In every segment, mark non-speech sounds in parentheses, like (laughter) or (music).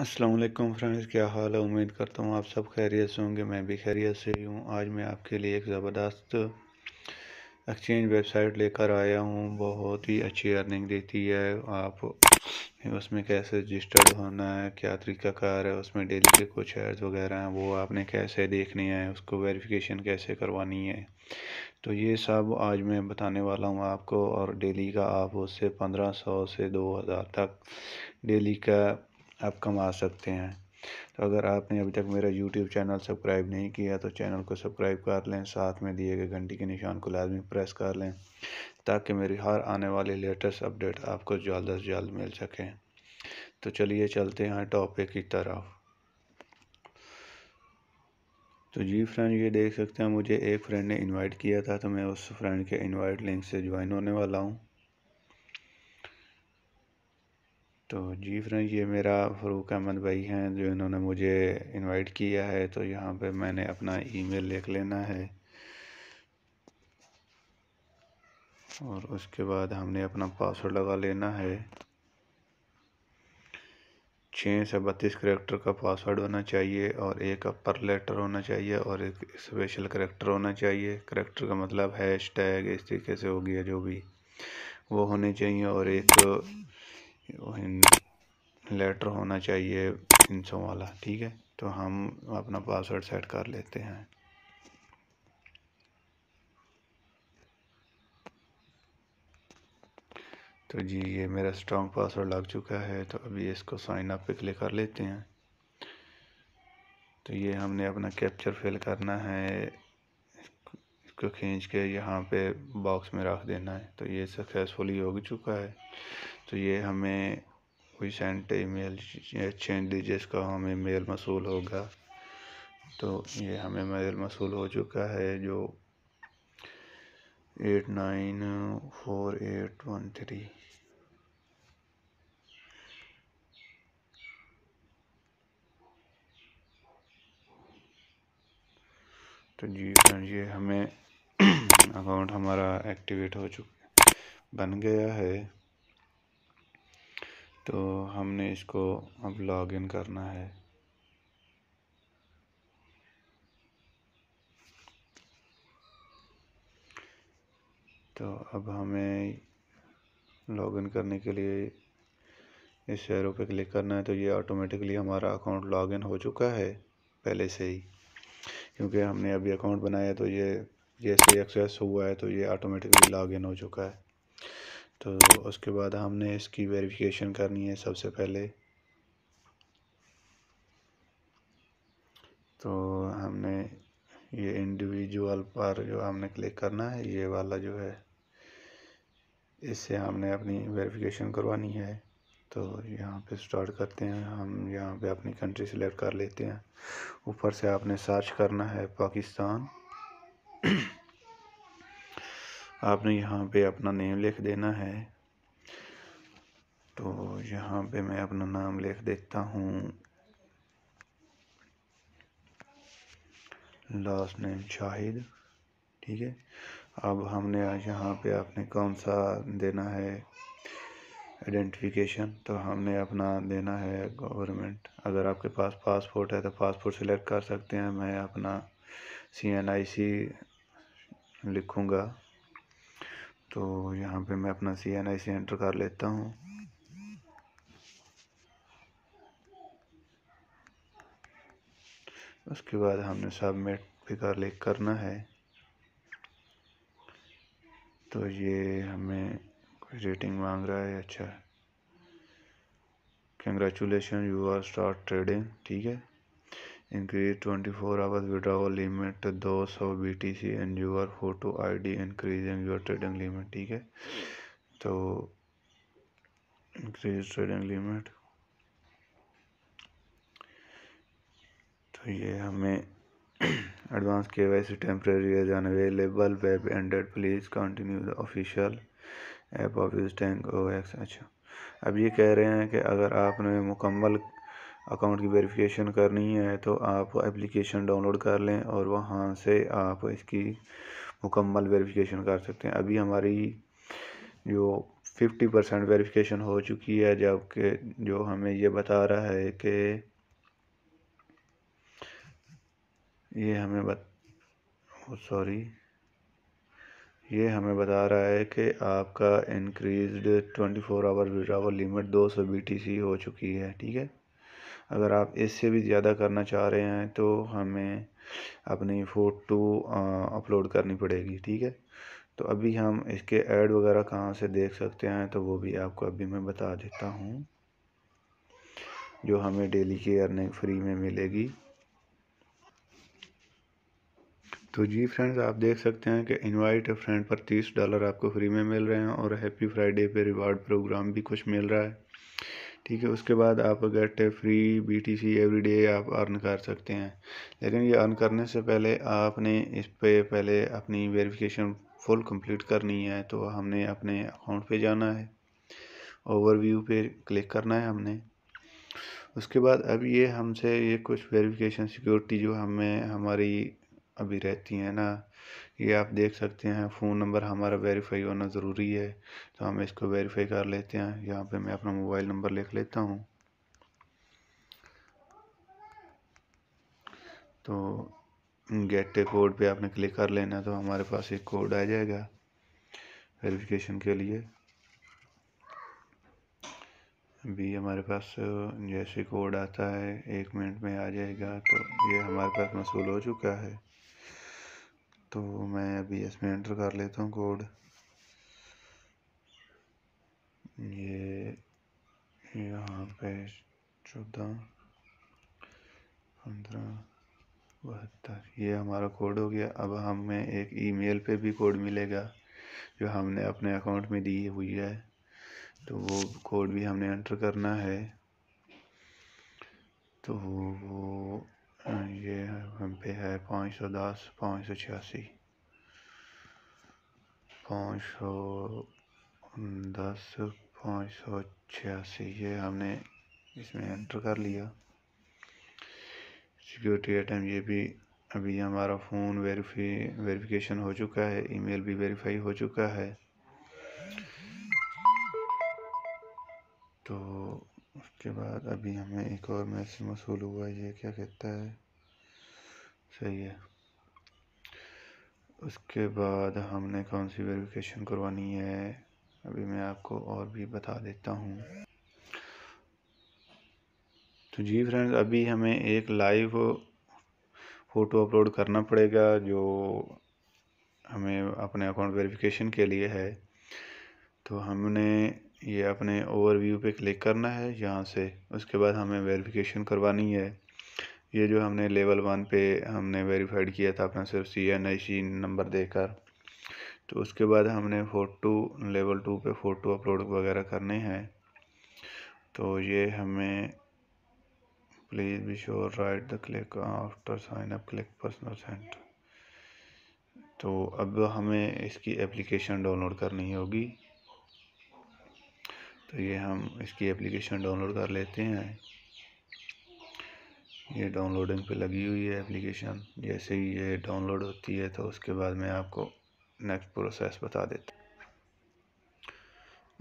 अस्सलाम वालेकुम फ्रेंड्स क्या हाल है उम्मीद करता हूँ आप सब खैरियत से होंगे मैं भी खैरियत से ही हूँ आज मैं आपके लिए एक ज़बरदस्त एक्सचेंज वेबसाइट लेकर आया हूँ बहुत ही अच्छी अर्निंग देती है आप उसमें कैसे रजिस्टर्ड होना है क्या तरीका कार है उसमें डेली के कुछ एड्स वगैरह हैं वो आपने कैसे देखने हैं उसको वेरिफिकेशन कैसे करवानी है तो ये सब आज मैं बताने वाला हूँ आपको और डेली का आप उससे पंद्रह सौ से दो हज़ार तक डेली का आप कमा सकते हैं तो अगर आपने अभी तक मेरा यूट्यूब चैनल सब्सक्राइब नहीं किया तो चैनल को सब्सक्राइब कर लें साथ में दिए गए घंटी के निशान को लाजमी प्रेस कर लें ताकि मेरी हर आने वाली लेटेस्ट अपडेट आपको जल्द अज जल्द मिल सके तो चलिए चलते हैं टॉपिक की तरफ तो जी फ्रेंड ये देख सकते हैं मुझे एक फ्रेंड ने इनवाइट किया था तो मैं उस फ्रेंड के इनवाइट लिंक से ज्वाइन होने वाला हूँ तो जी फ्रेंड ये मेरा फ़रूक अहमद भाई हैं जो इन्होंने मुझे इनवाइट किया है तो यहाँ पे मैंने अपना ईमेल लिख लेना है और उसके बाद हमने अपना पासवर्ड लगा लेना है छः से बत्तीस करेक्टर का पासवर्ड होना चाहिए और एक अपर लेटर होना चाहिए और एक स्पेशल करेक्टर होना चाहिए करेक्टर का मतलब हैश टैग इस तरीके से हो गया जो भी वो होने चाहिए और एक लेटर होना चाहिए तीन सौ वाला ठीक है तो हम अपना पासवर्ड सेट कर लेते हैं तो जी ये मेरा स्ट्रॉन्ग पासवर्ड लग चुका है तो अभी इसको साइन अप पे क्लिक कर लेते हैं तो ये हमने अपना कैप्चर फिल करना है को खींच के यहाँ पे बॉक्स में रख देना है तो ये सक्सेसफुली हो चुका है तो ये हमें कोई सेंट ईमेल एक्सचेंज डिजेस का हमें मेल मसूल होगा तो ये हमें मेल मसूल हो चुका है जो eight nine four eight one three तो जी फ्रेंड ये हमें अकाउंट हमारा एक्टिवेट हो चुका बन गया है तो हमने इसको अब लॉगिन करना है तो अब हमें लॉगिन करने के लिए इस शेयर पर क्लिक करना है तो ये ऑटोमेटिकली हमारा अकाउंट लॉगिन हो चुका है पहले से ही क्योंकि हमने अभी अकाउंट बनाया तो ये जैसे एक्सेस हुआ है तो ये ऑटोमेटिकली लॉग इन हो चुका है तो उसके बाद हमने इसकी वेरिफिकेशन करनी है सबसे पहले तो हमने ये इंडिविजुअल पर जो हमने क्लिक करना है ये वाला जो है इससे हमने अपनी वेरिफिकेशन करवानी है तो यहाँ पे स्टार्ट करते हैं हम यहाँ पे अपनी कंट्री सेलेक्ट कर लेते हैं ऊपर से आपने सर्च करना है पाकिस्तान (clears throat) आपने यहाँ पे अपना नेम लिख देना है तो यहाँ पे मैं अपना नाम लिख देता हूँ लास्ट नेम शाहिद ठीक है अब हमने आज यहाँ पे आपने कौन सा देना है आइडेंटिफिकेशन तो हमने अपना देना है गवर्नमेंट अगर आपके पास पासपोर्ट है तो पासपोर्ट सेलेक्ट कर सकते हैं मैं अपना सी एन आई सी लिखूँगा तो यहाँ पे मैं अपना सी एन आई सी एंटर कर लेता हूँ उसके बाद हमने सबमिट भी कर लिख करना है तो ये हमें कुछ रेटिंग मांग रहा है अच्छा congratulation you are start trading ठीक है Increase 24 hours withdrawal limit 200 BTC and your photo ID increasing your trading limit ठीक है तो increase trading limit तो ये हमें advance K Y C temporary is unavailable web ended please continue the official app of टैंक O X अच्छा अब ये कह रहे हैं कि अगर आपने मुकम्मल अकाउंट की वेरिफिकेशन करनी है तो आप एप्लीकेशन डाउनलोड कर लें और वहाँ से आप इसकी मुकम्मल वेरिफिकेशन कर सकते हैं अभी हमारी जो फिफ्टी परसेंट वेरिफिकेशन हो चुकी है जबकि जो हमें ये बता रहा है कि ये हमें बत सॉरी ये हमें बता रहा है कि आपका increased 24 four hour withdrawal limit 200 BTC हो चुकी है ठीक है अगर आप इससे भी ज़्यादा करना चाह रहे हैं तो हमें अपनी फ़ोटो अपलोड करनी पड़ेगी ठीक है तो अभी हम इसके ऐड वगैरह कहाँ से देख सकते हैं तो वो भी आपको अभी मैं बता देता हूँ जो हमें डेली की अर्निंग फ्री में मिलेगी तो जी फ्रेंड्स आप देख सकते हैं कि इनवाइट फ्रेंड पर तीस डॉलर आपको फ्री में मिल रहे हैं और हैप्पी फ्राइडे पे रिवार्ड प्रोग्राम भी कुछ मिल रहा है ठीक है उसके बाद आप get free B T C every day आप अर्न कर सकते हैं लेकिन ये अर्न करने से पहले आपने इस पर पहले अपनी वेरिफिकेशन फुल कंप्लीट करनी है तो हमने अपने अकाउंट पे जाना है ओवरव्यू पे क्लिक करना है हमने उसके बाद अब ये हमसे ये कुछ वेरिफिकेशन सिक्योरिटी जो हमें हमारी अभी रहती हैं ना ये आप देख सकते हैं फ़ोन नंबर हमारा वेरीफाई होना ज़रूरी है तो हम इसको वेरीफाई कर लेते हैं यहाँ पे मैं अपना मोबाइल नंबर लिख लेता हूँ तो गेट ए कोड पे आपने क्लिक कर लेना तो हमारे पास एक कोड आ जाएगा वेरिफिकेशन के लिए अभी हमारे पास जैसे कोड आता है एक मिनट में आ जाएगा तो ये हमारे पास मसूल हो चुका है तो मैं अभी इसमें एंटर कर लेता हूँ कोड ये यहाँ पे चौदह पंद्रह बहत्तर ये हमारा कोड हो गया अब हमें एक ईमेल पे भी कोड मिलेगा जो हमने अपने अकाउंट में दी हुई है तो वो कोड भी हमने एंटर करना है तो वो हाँ, ये एम पे है पाँच सौ दस पाँच सौ छियासी पाँच सौ दस पाँच सौ छियासी ये हमने इसमें एंटर कर लिया सिक्योरिटी आइटम ये भी अभी हमारा फ़ोन वेरीफी वेरीफिकेशन हो चुका है ईमेल भी वेरीफाई हो चुका है तो उसके बाद अभी हमें एक और मैसेज मसूल हुआ ये क्या कहता है सही है उसके बाद हमने कौन सी वेरिफिकेशन करवानी है अभी मैं आपको और भी बता देता हूँ तो जी फ्रेंड्स अभी हमें एक लाइव फ़ोटो अपलोड करना पड़ेगा जो हमें अपने अकाउंट वेरिफिकेशन के लिए है तो हमने ये अपने ओवरव्यू पे क्लिक करना है यहाँ से उसके बाद हमें वेरिफिकेशन करवानी है ये जो हमने लेवल वन पे हमने वेरीफाइड किया था अपना सिर्फ सी एन आई सी नंबर देकर तो उसके बाद हमने फ़ोटो लेवल टू पे फ़ोटो अपलोड वगैरह करने हैं तो ये हमें please be sure right the click after sign up click personal centre तो अब हमें इसकी एप्लीकेशन डाउनलोड करनी होगी तो ये हम इसकी एप्लीकेशन डाउनलोड कर लेते हैं ये डाउनलोडिंग पे लगी हुई है एप्लीकेशन जैसे ही ये डाउनलोड होती है तो उसके बाद मैं आपको नेक्स्ट प्रोसेस बता देता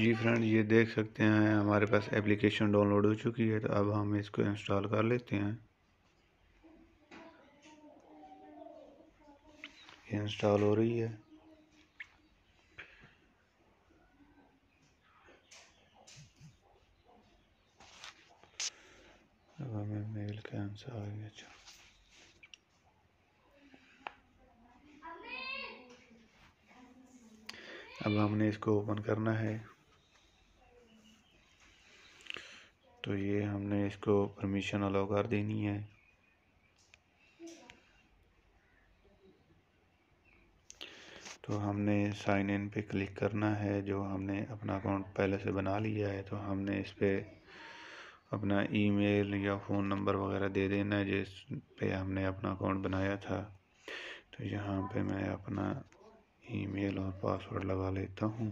जी फ्रेंड ये देख सकते हैं हमारे पास एप्लीकेशन डाउनलोड हो चुकी है तो अब हम इसको इंस्टॉल कर लेते हैं इंस्टॉल हो रही है अब हमने इसको ओपन करना है तो ये हमने इसको परमिशन अलाउ कर देनी है तो हमने साइन इन पे क्लिक करना है जो हमने अपना अकाउंट पहले से बना लिया है तो हमने इस पर अपना ईमेल या फ़ोन नंबर वगैरह दे देना है जिस पे हमने अपना अकाउंट बनाया था तो यहाँ पे मैं अपना ईमेल और पासवर्ड लगा लेता हूँ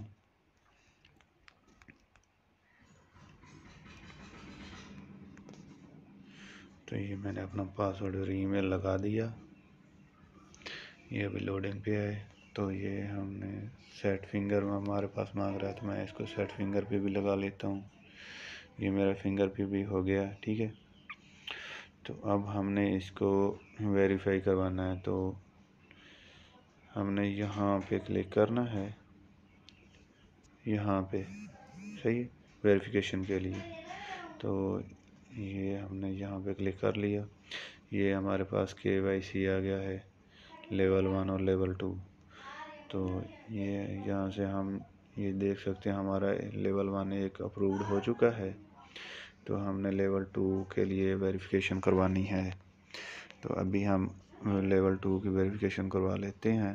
तो ये मैंने अपना पासवर्ड और ईमेल लगा दिया ये अभी लोडिंग पे है तो ये हमने सेट फिंगर में हमारे पास मांग रहा है तो मैं इसको सेट फिंगर पे भी लगा लेता हूँ ये मेरा फिंगर पे भी हो गया ठीक है तो अब हमने इसको वेरीफाई करवाना है तो हमने यहाँ पे क्लिक करना है यहाँ पे सही है वेरिफिकेशन के लिए तो ये हमने यहाँ पे क्लिक कर लिया ये हमारे पास के वाई सी आ गया है लेवल वन और लेवल टू तो ये यहाँ से हम ये देख सकते हैं हमारा लेवल वन एक अप्रूव्ड हो चुका है तो हमने लेवल टू के लिए वेरिफिकेशन करवानी है तो अभी हम लेवल टू की वेरिफिकेशन करवा लेते हैं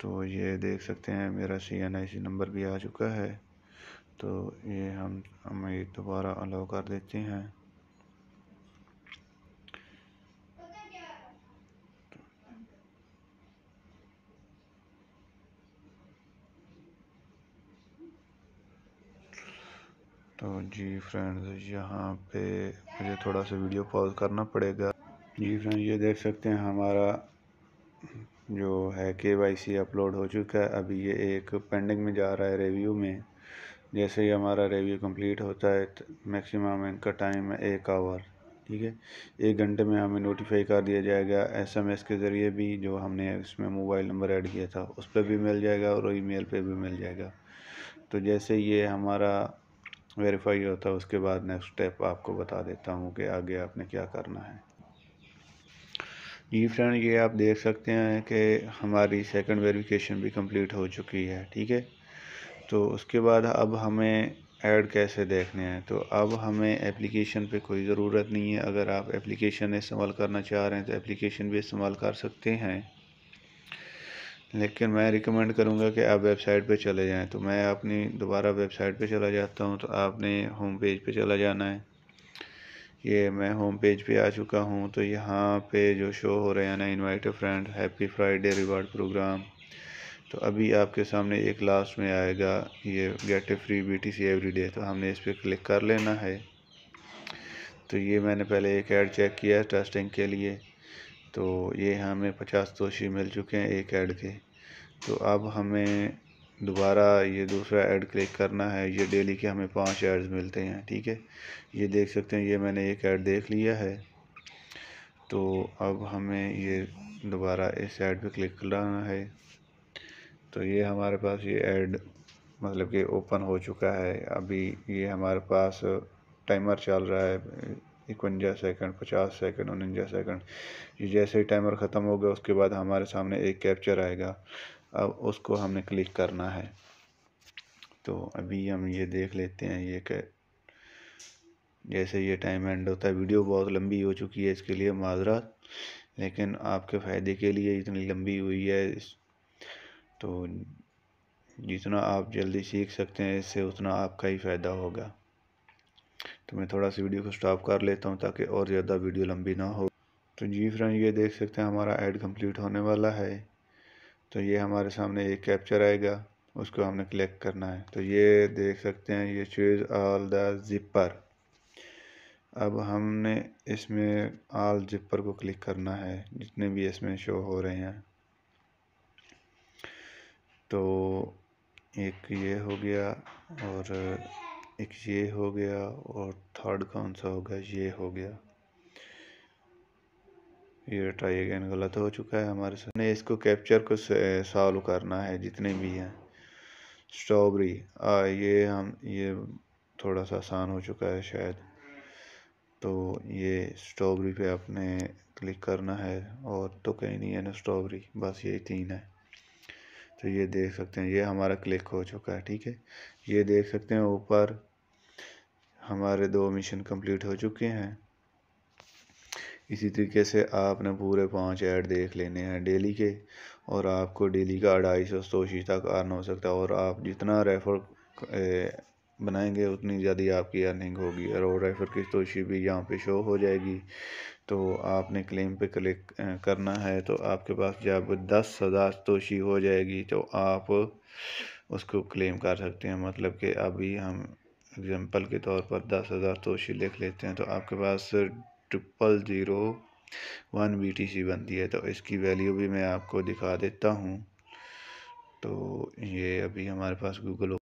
तो ये देख सकते हैं मेरा सी एन आई सी नंबर भी आ चुका है तो ये हम हमें दोबारा अलाउ कर देते हैं तो जी फ्रेंड्स यहाँ पे मुझे थोड़ा सा वीडियो पॉज करना पड़ेगा जी फ्रेंड्स ये देख सकते हैं हमारा जो है के वाई सी अपलोड हो चुका है अभी ये एक पेंडिंग में जा रहा है रिव्यू में जैसे ही हमारा रिव्यू कंप्लीट होता है तो मैक्सिमम इनका टाइम है एक आवर ठीक है एक घंटे में हमें नोटिफाई कर दिया जाएगा एसएमएस के ज़रिए भी जो हमने इसमें मोबाइल नंबर ऐड किया था उस पर भी मिल जाएगा और ई मेल पर भी मिल जाएगा तो जैसे ये हमारा वेरीफाई होता है उसके बाद नेक्स्ट स्टेप आपको बता देता हूँ कि आगे आपने क्या करना है जी फ्रेंड ये आप देख सकते हैं कि हमारी सेकंड वेरिफिकेशन भी कंप्लीट हो चुकी है ठीक है तो उसके बाद अब हमें ऐड कैसे देखने हैं तो अब हमें एप्लीकेशन पे कोई ज़रूरत नहीं है अगर आप एप्लीकेशन इस्तेमाल करना चाह रहे हैं तो एप्लीकेशन भी इस्तेमाल कर सकते हैं लेकिन मैं रिकमेंड करूँगा कि आप वेबसाइट पे चले जाएं तो मैं अपनी दोबारा वेबसाइट पे चला जाता हूँ तो आपने होम पेज पे चला जाना है ये मैं होम पेज पे आ चुका हूँ तो यहाँ पे जो शो हो रहे हैं ना invite friend happy Friday reward program तो अभी आपके सामने एक लास्ट में आएगा ये get a free B T C every day तो हमने इस पर क्लिक कर लेना है तो ये मैंने पहले एक ऐड चेक किया है टेस्टिंग के लिए तो ये हमें पचास तोशी मिल चुके हैं एक ऐड के तो अब हमें दोबारा ये दूसरा ऐड क्लिक करना है ये डेली के हमें पांच ऐड्स मिलते हैं ठीक है ये देख सकते हैं ये मैंने एक ऐड देख लिया है तो अब हमें ये दोबारा इस ऐड पे क्लिक करना है तो ये हमारे पास ये ऐड मतलब कि ओपन हो चुका है अभी ये हमारे पास टाइमर चल रहा है इकवंजा सेकंड पचास सेकंड उनंजा सेकंड ये जैसे ही टाइमर ख़त्म हो गया उसके बाद हमारे सामने एक कैप्चर आएगा अब उसको हमने क्लिक करना है तो अभी हम ये देख लेते हैं ये कै जैसे ये टाइम एंड होता है वीडियो बहुत लंबी हो चुकी है इसके लिए माजरा लेकिन आपके फ़ायदे के लिए इतनी लंबी हुई है तो जितना आप जल्दी सीख सकते हैं इससे उतना आपका ही फ़ायदा होगा तो मैं थोड़ा सा वीडियो को स्टॉप कर लेता हूँ ताकि और ज़्यादा वीडियो लंबी ना हो तो जी फ्रेंड ये देख सकते हैं हमारा ऐड कंप्लीट होने वाला है तो ये हमारे सामने एक कैप्चर आएगा उसको हमने क्लिक करना है तो ये देख सकते हैं ये चूज़ ऑल द जिपर अब हमने इसमें आल जिपर को क्लिक करना है जितने भी इसमें शो हो रहे हैं तो एक ये हो गया और एक ये हो गया और थर्ड कौन सा हो गया ये हो गया ये ट्राई अगेन गलत हो चुका है हमारे सामने इसको कैप्चर को सॉल्व करना है जितने भी हैं स्ट्रॉबेरी ये हम ये थोड़ा सा आसान हो चुका है शायद तो ये स्ट्रॉबेरी पे आपने क्लिक करना है और तो कहीं नहीं है ना स्ट्रॉबेरी बस यही तीन है तो ये देख सकते हैं ये हमारा क्लिक हो चुका है ठीक है ये देख सकते हैं ऊपर हमारे दो मिशन कंप्लीट हो चुके हैं इसी तरीके से आपने पूरे पांच ऐड देख लेने हैं डेली के और आपको डेली का अढ़ाई सौ सौ तक अर्न हो सकता है और आप जितना रेफर बनाएंगे उतनी ज़्यादा आपकी अर्निंग होगी और रेफर की तोशी भी यहाँ पे शो हो जाएगी तो आपने क्लेम पे क्लिक करना है तो आपके पास जब दस हज़ार तोशी हो जाएगी तो आप उसको क्लेम कर सकते हैं मतलब कि अभी हम एग्जांपल के तौर पर दस हज़ार तोशी लिख लेते हैं तो आपके पास triple zero one B T C बनती है तो इसकी वैल्यू भी मैं आपको दिखा देता हूँ तो ये अभी हमारे पास गूगल